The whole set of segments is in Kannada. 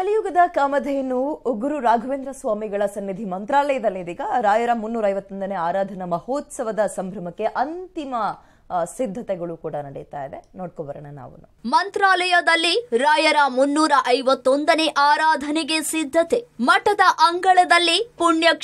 ಕಲಿಯುಗದ ಕಾಮಧೇನು ಉಗುರು ರಾಘವೇಂದ್ರ ಸ್ವಾಮಿಗಳ ಸನ್ನಿಧಿ ಮಂತ್ರಾಲಯದಲ್ಲಿ ರಾಯರ ಮುನ್ನೂರ ಐವತ್ತೊಂದನೇ ಆರಾಧನಾ ಮಹೋತ್ಸವದ ಸಂಭ್ರಮಕ್ಕೆ ಅಂತಿಮ ಸಿದ್ಧತೆಗಳು ಕೂಡ ನಡೀತಾ ಇದೆ ನೋಡ್ಕೋಬರೋಣ ನಾವು ಮಂತ್ರಾಲಯದಲ್ಲಿ ರಾಯರ ಮುನ್ನೂರ ಐವತ್ತೊಂದನೇ ಆರಾಧನೆಗೆ ಸಿದ್ಧತೆ ಮಠದ ಅಂಗಳದಲ್ಲಿ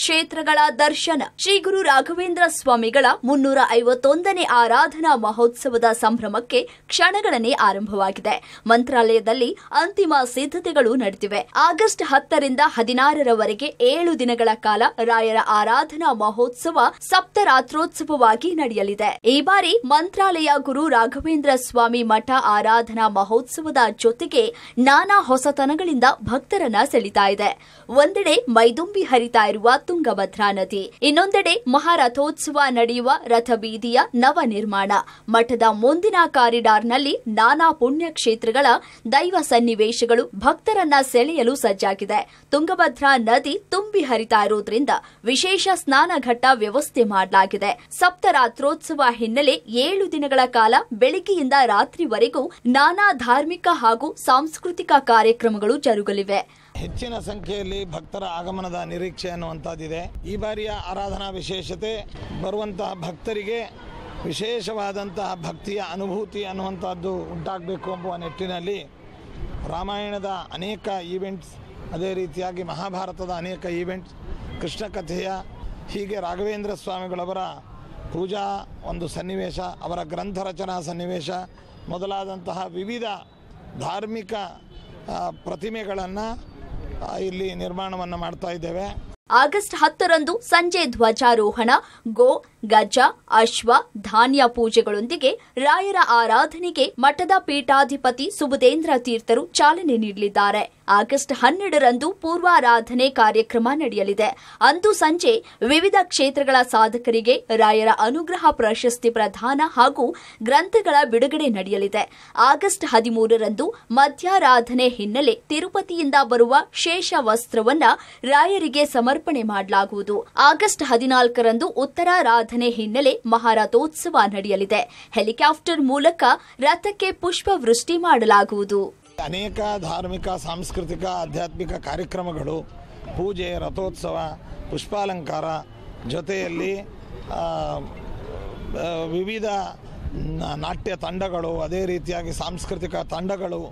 ಕ್ಷೇತ್ರಗಳ ದರ್ಶನ ಶ್ರೀ ಗುರು ರಾಘವೇಂದ್ರ ಸ್ವಾಮಿಗಳ ಮುನ್ನೂರ ಐವತ್ತೊಂದನೇ ಆರಾಧನಾ ಮಹೋತ್ಸವದ ಸಂಭ್ರಮಕ್ಕೆ ಕ್ಷಣಗಳನ್ನೇ ಆರಂಭವಾಗಿದೆ ಮಂತ್ರಾಲಯದಲ್ಲಿ ಅಂತಿಮ ಸಿದ್ಧತೆಗಳು ನಡೆದಿವೆ ಆಗಸ್ಟ್ ಹತ್ತರಿಂದ ಹದಿನಾರರವರೆಗೆ ಏಳು ದಿನಗಳ ಕಾಲ ರಾಯರ ಆರಾಧನಾ ಮಹೋತ್ಸವ ಸಪ್ತರಾತ್ರೋತ್ಸವವಾಗಿ ನಡೆಯಲಿದೆ ಈ ಬಾರಿ ಮಂತ್ರಾಲಯ ಗುರು ರಾಘವೇಂದ್ರ ಸ್ವಾಮಿ ಮಠ ಆರಾಧನಾ ಮಹೋತ್ಸವದ ಜೊತೆಗೆ ನಾನಾ ಹೊಸತನಗಳಿಂದ ಭಕ್ತರನ್ನ ಸೆಳಿತಾ ಇದೆ ಒಂದೆಡೆ ಮೈದುಂಬಿ ಹರಿತಾ ಇರುವ ತುಂಗಭದ್ರಾ ನದಿ ಇನ್ನೊಂದೆಡೆ ಮಹಾರಥೋತ್ಸವ ನಡೆಯುವ ರಥಬೀದಿಯ ನವ ನಿರ್ಮಾಣ ಮಠದ ಮುಂದಿನ ಕಾರಿಡಾರ್ನಲ್ಲಿ ನಾನಾ ಪುಣ್ಯ ಕ್ಷೇತ್ರಗಳ ದೈವ ಸನ್ನಿವೇಶಗಳು ಭಕ್ತರನ್ನ ಸೆಳೆಯಲು ಸಜ್ಜಾಗಿದೆ ತುಂಗಭದ್ರಾ ನದಿ ತುಂಬಿ ಹರಿತಾ ಇರುವುದರಿಂದ ವಿಶೇಷ ಸ್ನಾನಘಟ್ಟ ವ್ಯವಸ್ಥೆ ಮಾಡಲಾಗಿದೆ ಸಪ್ತರಾತ್ರೋತ್ಸವ ಹಿನ್ನೆಲೆ ಏಳು ದಿನಗಳ ಕಾಲ ಬೆಳಗ್ಗೆಯಿಂದ ರಾತ್ರಿವರೆಗೂ ನಾನಾ ಧಾರ್ಮಿಕ ಹಾಗೂ ಸಾಂಸ್ಕೃತಿಕ ಕಾರ್ಯಕ್ರಮಗಳು ಜರುಗಲಿವೆ ಹೆಚ್ಚಿನ ಸಂಖ್ಯೆಯಲ್ಲಿ ಭಕ್ತರ ಆಗಮನದ ನಿರೀಕ್ಷೆ ಅನ್ನುವಂಥದ್ದಿದೆ ಈ ಬಾರಿಯ ಆರಾಧನಾ ವಿಶೇಷತೆ ಬರುವಂತಹ ಭಕ್ತರಿಗೆ ವಿಶೇಷವಾದಂತಹ ಭಕ್ತಿಯ ಅನುಭೂತಿ ಅನ್ನುವಂಥದ್ದು ಉಂಟಾಗಬೇಕು ಎಂಬುವ ನಿಟ್ಟಿನಲ್ಲಿ ರಾಮಾಯಣದ ಅನೇಕ ಈವೆಂಟ್ಸ್ ಅದೇ ರೀತಿಯಾಗಿ ಮಹಾಭಾರತದ ಅನೇಕ ಈವೆಂಟ್ಸ್ ಕೃಷ್ಣ ಕಥೆಯ ಹೀಗೆ ರಾಘವೇಂದ್ರ ಸ್ವಾಮಿಗಳವರ ಪೂಜಾ ಒಂದು ಸನ್ನಿವೇಶ ಅವರ ಗ್ರಂಥ ರಚನಾ ಸನ್ನಿವೇಶ ಮೊದಲಾದಂತಹ ವಿವಿಧ ಧಾರ್ಮಿಕ ಪ್ರತಿಮೆಗಳನ್ನು ಇಲ್ಲಿ ನಿರ್ಮಾಣವನ್ನು ಮಾಡ್ತಾ ಇದ್ದೇವೆ ಆಗಸ್ಟ್ ಹತ್ತರಂದು ಸಂಜೆ ಧ್ವಜಾರೋಹಣ ಗೋ ಗಜ ಅಶ್ವ ಧಾನ್ಯ ಪೂಜೆಗಳೊಂದಿಗೆ ರಾಯರ ಆರಾಧನೆಗೆ ಮಠದ ಪೀಠಾಧಿಪತಿ ಸುಬುಧೇಂದ್ರ ತೀರ್ಥರು ಚಾಲನೆ ನೀಡಲಿದ್ದಾರೆ ಆಗಸ್ಟ್ ಹನ್ನೆರಡರಂದು ಪೂರ್ವಾರಾಧನೆ ಕಾರ್ಯಕ್ರಮ ನಡೆಯಲಿದೆ ಅಂದು ಸಂಜೆ ವಿವಿಧ ಕ್ಷೇತ್ರಗಳ ಸಾಧಕರಿಗೆ ರಾಯರ ಅನುಗ್ರಹ ಪ್ರಶಸ್ತಿ ಪ್ರದಾನ ಹಾಗೂ ಗ್ರಂಥಗಳ ಬಿಡುಗಡೆ ನಡೆಯಲಿದೆ ಆಗಸ್ಟ್ ಹದಿಮೂರರಂದು ಮಧ್ಯಾರಾಧನೆ ಹಿನ್ನೆಲೆ ತಿರುಪತಿಯಿಂದ ಬರುವ ಶೇಷ ವಸ್ತ್ರವನ್ನ ರಾಯರಿಗೆ ಸಮರ್ಪ ಅರ್ಪಣೆ ಮಾಡಲಾಗುವುದು ಆಗಸ್ಟ್ ಹದಿನಾಲ್ಕರಂದು ಉತ್ತರಾರಾಧನೆ ಹಿನ್ನೆಲೆ ಮಹಾರಥೋತ್ಸವ ನಡೆಯಲಿದೆ ಹೆಲಿಕಾಪ್ಟರ್ ಮೂಲಕ ರಥಕ್ಕೆ ಪುಷ್ಪವೃಷ್ಟಿ ಮಾಡಲಾಗುವುದು ಅನೇಕ ಧಾರ್ಮಿಕ ಸಾಂಸ್ಕೃತಿಕ ಆಧ್ಯಾತ್ಮಿಕ ಕಾರ್ಯಕ್ರಮಗಳು ಪೂಜೆ ರಥೋತ್ಸವ ಪುಷ್ಪಾಲಂಕಾರ ಜೊತೆಯಲ್ಲಿ ವಿವಿಧ ನಾಟ್ಯ ತಂಡಗಳು ಅದೇ ರೀತಿಯಾಗಿ ಸಾಂಸ್ಕೃತಿಕ ತಂಡಗಳು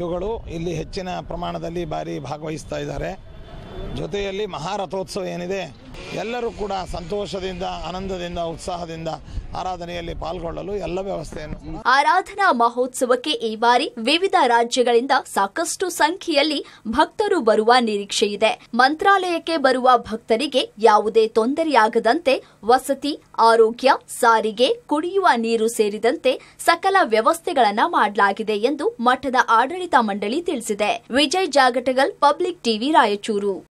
ಇವುಗಳು ಇಲ್ಲಿ ಹೆಚ್ಚಿನ ಪ್ರಮಾಣದಲ್ಲಿ ಭಾರಿ ಭಾಗವಹಿಸ್ತಾ ಇದ್ದಾರೆ ಜೊತೆಯಲ್ಲಿ ಮಹಾರಥೋತ್ಸವ ಏನಿದೆ ಎಲ್ಲರೂ ಕೂಡ ಸಂತೋಷದಿಂದ ಆನಂದದಿಂದ ಉತ್ಸಾಹದಿಂದ ಆರಾಧನೆಯಲ್ಲಿ ಪಾಲ್ಗೊಳ್ಳಲು ಎಲ್ಲ ವ್ಯವಸ್ಥೆಯನ್ನು ಆರಾಧನಾ ಮಹೋತ್ಸವಕ್ಕೆ ಈ ಬಾರಿ ವಿವಿಧ ರಾಜ್ಯಗಳಿಂದ ಸಾಕಷ್ಟು ಸಂಖ್ಯೆಯಲ್ಲಿ ಭಕ್ತರು ಬರುವ ನಿರೀಕ್ಷೆ ಇದೆ ಮಂತ್ರಾಲಯಕ್ಕೆ ಬರುವ ಭಕ್ತರಿಗೆ ಯಾವುದೇ ತೊಂದರೆಯಾಗದಂತೆ ವಸತಿ ಆರೋಗ್ಯ ಸಾರಿಗೆ ಕುಡಿಯುವ ನೀರು ಸೇರಿದಂತೆ ಸಕಲ ವ್ಯವಸ್ಥೆಗಳನ್ನು ಮಾಡಲಾಗಿದೆ ಎಂದು ಮಠದ ಆಡಳಿತ ಮಂಡಳಿ ತಿಳಿಸಿದೆ ವಿಜಯ್ ಜಾಗಟಗಲ್ ಪಬ್ಲಿಕ್ ಟಿವಿ ರಾಯಚೂರು